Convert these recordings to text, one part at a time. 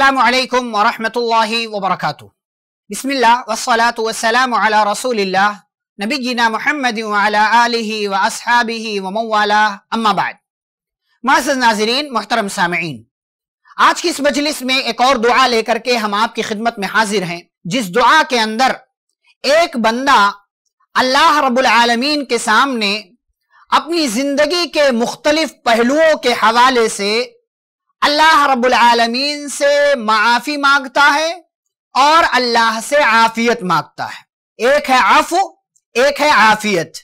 असलकम वरहमल वबरक बसलाम रसूलिल्लाह नबी जीना महमद वसहाबी वमवाला अम्माबाद माज नाजरीन मोहतरम सामीन आज की इस मजलिस में एक और दुआ लेकर के हम आपकी खिदमत में हाजिर हैं जिस दुआ के अंदर एक बंदा अल्लाह रब्बुल आलमीन के सामने अपनी जिंदगी के मुख्तलिफ पहलुओं के हवाले से अल्लाह रब्बुल आलमीन से माफी मांगता है और अल्लाह से आफियत मांगता है एक है आफू एक है आफियत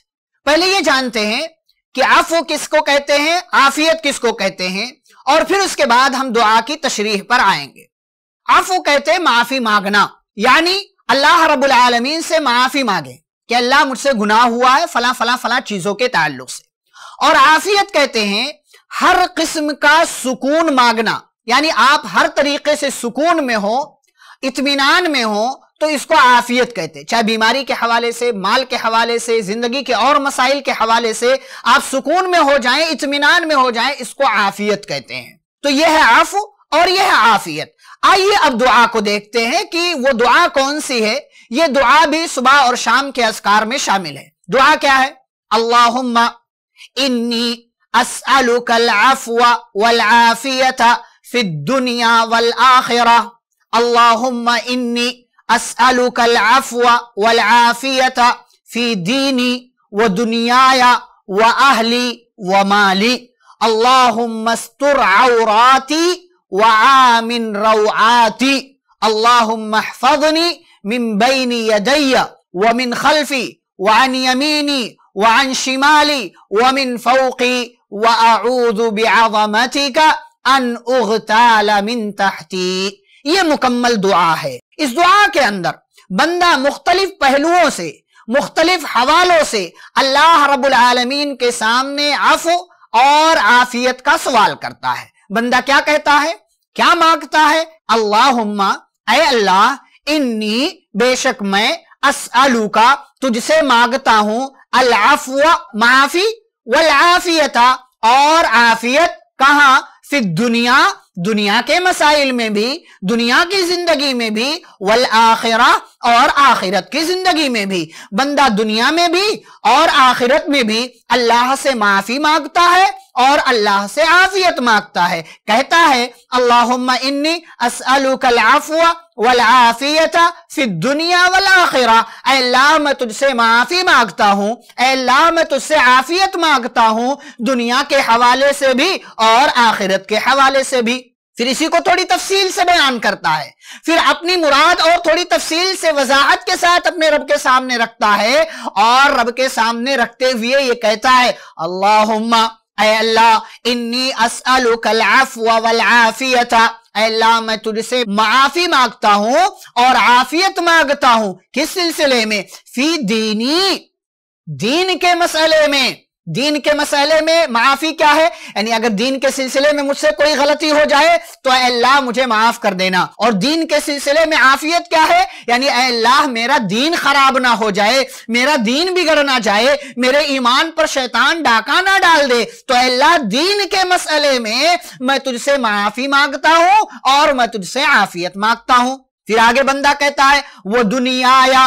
पहले ये जानते हैं कि आफू किसको कहते हैं आफियत किसको कहते हैं और फिर उसके बाद हम दुआ की तशरीह पर आएंगे आफो कहते हैं माफी मांगना यानी अल्लाह रबुल आलमीन से माफी मांगे कि अल्लाह मुझसे गुनाह हुआ है फला फला फला चीजों के ताल्लुक से और आफियत कहते हैं हर किस्म का सुकून मांगना यानी आप हर तरीके से सुकून में हो इतमान में हो तो इसको आफियत कहते चाहे बीमारी के हवाले से माल के हवाले से जिंदगी के और मसाइल के हवाले से आप सुकून में हो जाएं इतमान में हो जाएं इसको आफियत कहते हैं तो यह है आफ और यह है आफियत आइए अब दुआ को देखते हैं कि वो दुआ कौन सी है ये दुआ भी सुबह और शाम के असकार में शामिल है दुआ क्या है अल्लाह इन्नी أسألك العفو والعافية في الدنيا والآخرة اللهم إني أسألك العفو والعافية في ديني ودنياي وأهلي ومالي اللهم استر عوراتي وعامن روعاتي اللهم احفظني من بين يدي ومن خلفي وعن يميني وعن شمالي ومن فوقي ये मुकम्मल दुआ है इस दुआ के अंदर बंदा मुख्तलिफ पहलुओं से मुख्तलिफ हवालों से अल्लाह रब्बुल आलमीन के सामने आफो और आफियत का सवाल करता है बंदा क्या कहता है क्या मांगता है अल्लाह अल्लाह इन्नी बेशक मैं असलू का तुझसे मांगता हूं अल्लाफ माफी वल आफियता और आफियत कहा फिर दुनिया दुनिया के मसाइल में भी दुनिया की जिंदगी में भी वल आखिरा और आखिरत की जिंदगी में भी बंदा दुनिया में भी और आखिरत में भी अल्लाह से माफी मांगता है और अल्लाह से आफियत मांगता है कहता है अल्लाह इन्नी असलुकलाफुआ वलाफियत फिर दुनिया वलाखिरा अल्लाह मैं तुझसे माफ़ी मांगता हूँ अल्लाह मैं तुझसे आफियत मांगता हूँ दुनिया के हवाले से भी और आखिरत के हवाले से भी फिर इसी को थोड़ी तफसील से बयान करता है फिर अपनी मुराद और थोड़ी तफसील से वजाहत के साथ अपने रब के सामने रखता है और रब के सामने रखते हुए ये कहता है अल्लाह अल्लाह इन्नी असलियत अल्लाह मैं तुझसे माफी मांगता हूं और आफियत मांगता हूं किस सिलसिले में फी दीनी दीन के मसले में दीन के मसले में माफी क्या है यानी अगर दीन के सिलसिले में मुझसे कोई गलती हो जाए तो अल्लाह मुझे माफ कर देना और दीन के सिलसिले में आफियत क्या है यानी अल्लाह मेरा दीन खराब ना हो जाए मेरा दीन बिगड़ ना जाए मेरे ईमान पर शैतान डाका ना डाल दे तो अल्लाह दीन के मसले में मैं तुझसे माफी मांगता हूं और मैं तुझसे आफियत मांगता हूं फिर आगे बंदा कहता है वो दुनिया या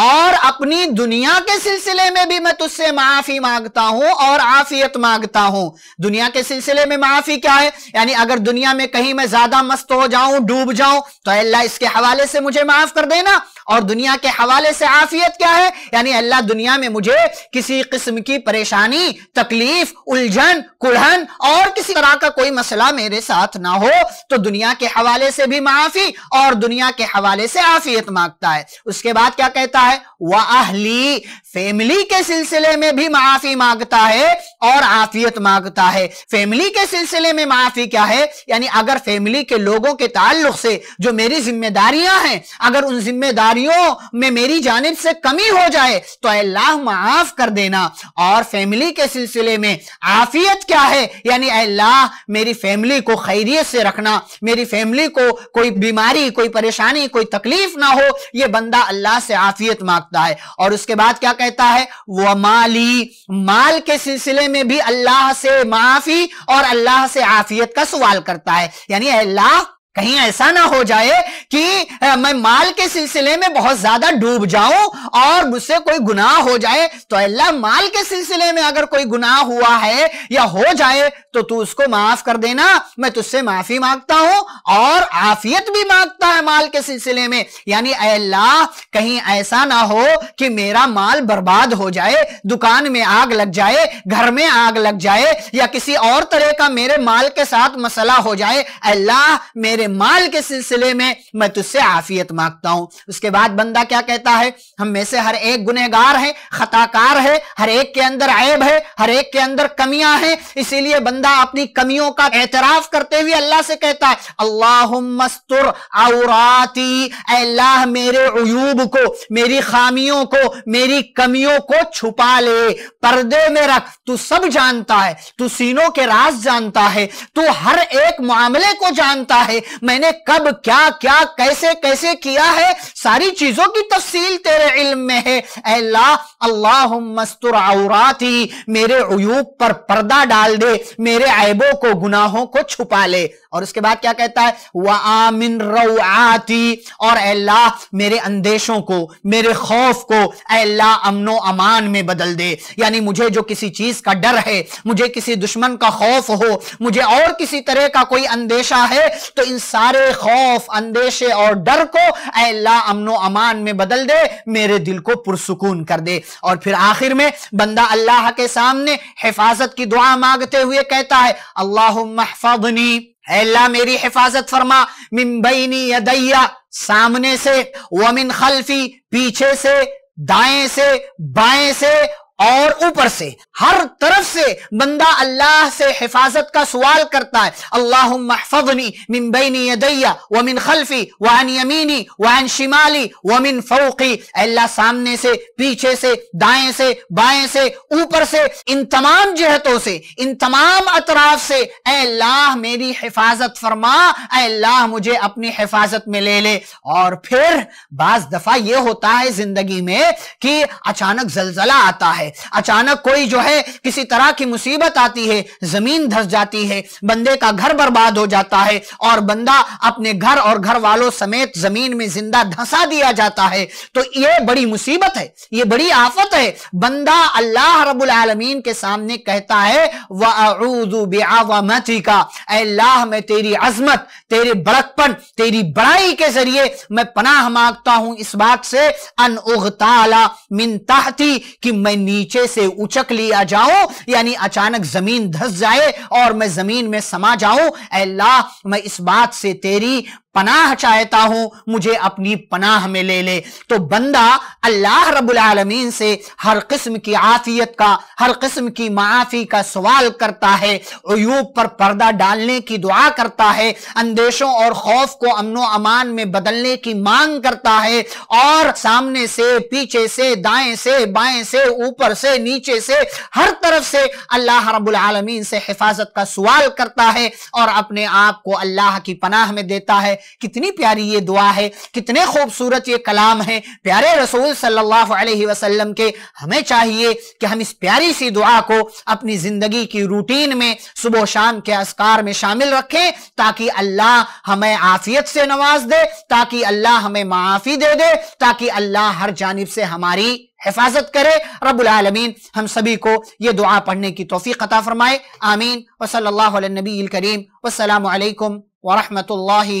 और अपनी दुनिया के सिलसिले में भी मैं तुझसे माफी मांगता हूं और आफियत मांगता हूं दुनिया के सिलसिले में माफी क्या है यानी अगर दुनिया में कहीं मैं ज्यादा मस्त हो जाऊं डूब जाऊं तो अल्लाह इसके हवाले से मुझे माफ कर देना और दुनिया के हवाले से आफियत क्या है यानी अल्लाह दुनिया में मुझे किसी किस्म की परेशानी तकलीफ उलझन कुड़हन और किसी तरह का कोई मसला मेरे साथ ना हो तो दुनिया के हवाले से भी माफी और दुनिया के हवाले से आफियत मांगता है उसके बाद क्या कहता है है वह अहली फैमिली के सिलसिले में भी माफी मांगता है और आफियत मांगता है फैमिली के सिलसिले में माफी क्या है यानी अगर फैमिली के लोगों के ताल्लुक से जो मेरी जिम्मेदारियां हैं अगर उन जिम्मेदारियों में मेरी जानब से कमी हो जाए तो अल्लाह माफ कर देना और फैमिली के सिलसिले में आफियत क्या है यानी अल्लाह मेरी फैमिली को खैरियत से रखना मेरी फैमिली को कोई बीमारी कोई परेशानी कोई तकलीफ ना हो यह बंदा अल्लाह से आफियत शरीयत मांगता है और उसके बाद क्या कहता है वह माली माल के सिलसिले में भी अल्लाह से माफी और अल्लाह से आफियत का सवाल करता है यानी अल्लाह कहीं ऐसा ना हो जाए कि मैं माल के सिलसिले में बहुत ज्यादा डूब जाऊं और मुझसे कोई गुनाह हो जाए तो अल्लाह माल के सिलसिले में अगर कोई गुनाह हुआ है या हो जाए तो तू उसको माफ कर देना मैं तुझसे माफी मांगता हूं और आफियत भी मांगता है माल के सिलसिले में यानी अल्लाह कहीं ऐसा ना हो कि मेरा माल बर्बाद हो जाए दुकान में आग लग जाए घर में आग लग जाए या किसी और तरह का मेरे माल के साथ मसला हो जाए अल्लाह मेरे माल के सिलसिले में मैं तुझसे आफियत मांगता हूं उसके बाद बंदा क्या कहता है हम में से हर एक गुनहगार है खताकार है हर एक के अंदर ऐब है हर एक के अंदर कमियां हैं इसीलिए बंदा बंदा अपनी कमियों का एतराफ करते हुए अल्लाह से कहता है अल्लाह मस्तुर औराती अल्लाह मेरे अयूब को मेरी खामियों को मेरी कमियों को छुपा ले पर्दे में रख तू सब जानता है तू सीनों के राज जानता है तू हर एक मामले को जानता है मैंने कब क्या क्या कैसे कैसे किया है सारी चीजों की तफसील तेरे इल्म में है अल्लाह अल्लाह मस्तुर औराती मेरे अयूब पर पर्दा डाल दे मेरे ऐबों को गुनाहों को छुपा ले और उसके बाद क्या कहता है वह आमिन रऊ आती और अल्लाह मेरे अंदेशों को मेरे खौफ को अल्लाह अमनो अमान में बदल दे यानी मुझे जो किसी चीज का डर है मुझे किसी दुश्मन का खौफ हो मुझे और किसी तरह का कोई अंदेशा है तो इन सारे खौफ अंदेशे और डर को अल्लाह अमनो अमान में बदल दे मेरे दिल को पुरसकून कर दे और फिर आखिर में बंदा अल्लाह के सामने हिफाजत की दुआ मांगते हुए कह कहता है अल्लाह महफनी अल्लाह मेरी हिफाजत फरमा मिम्बईनी यदैया सामने से वमिन खल्फी पीछे से दाएं से बाएं से और ऊपर से हर तरफ से बंदा अल्लाह से हिफाजत का सवाल करता है अल्लाह महफनी वमिन खलफी यदैया खल्फी यमीनी वन शिमाली वमिन मिन फौकी अल्लाह सामने से पीछे से दाएं से बाएं से ऊपर से इन तमाम जहतों से इन तमाम अतराफ से अल्लाह मेरी हिफाजत फरमा अल्लाह मुझे अपनी हिफाजत में ले ले और फिर बाज दफा ये होता है जिंदगी में कि अचानक जलजला आता है अचानक कोई जो है है किसी तरह की मुसीबत आती है जमीन धस जाती है बंदे का घर बर्बाद हो जाता है और बंदा अपने घर और घर वालों समेत जमीन में जिंदा धंसा दिया जाता है तो ये बड़ी मुसीबत है ये बड़ी आफत है बंदा अल्लाह रबुल आलमीन के सामने कहता है वती का अल्लाह मैं तेरी अजमत तेरे बड़कपन तेरी बड़ाई के जरिए मैं पनाह मांगता हूं इस बात से अन उगताला मिन तहती कि मैं नीचे से उचक लिया चला जाऊं यानी अचानक जमीन धस जाए और मैं जमीन में समा जाऊं अल्लाह मैं इस बात से तेरी पनाह चाहता हूं मुझे अपनी पनाह में ले ले तो बंदा अल्लाह रब्बुल आलमीन से हर किस्म की आफियत का हर किस्म की माफी का सवाल करता है अयूब पर पर्दा डालने की दुआ करता है अंदेशों और खौफ को अमनो अमान में बदलने की मांग करता है और सामने से पीछे से दाएं से बाएं से ऊपर से नीचे से हर तरफ से अल्लाह रब्बुल आलमीन से हिफाजत का सवाल करता है और अपने आप को अल्लाह की पनाह में देता है कितनी प्यारी ये दुआ है कितने खूबसूरत ये कलाम है प्यारे रसूल सल्लल्लाहु अलैहि वसल्लम के हमें चाहिए कि हम इस प्यारी सी दुआ को अपनी जिंदगी की रूटीन में सुबह शाम के असकार में शामिल रखें ताकि अल्लाह हमें आफियत से नवाज दे ताकि अल्लाह हमें माफी दे दे ताकि अल्लाह हर जानब से हमारी हिफाजत करे रब्बुल आलमीन हम सभी को ये दुआ पढ़ने की तोफ़ी अता फरमाए आमीन वसल्लल्लाहु अलैहि नबी करीम वसलाम अलैकुम वरहमतुल्लाहि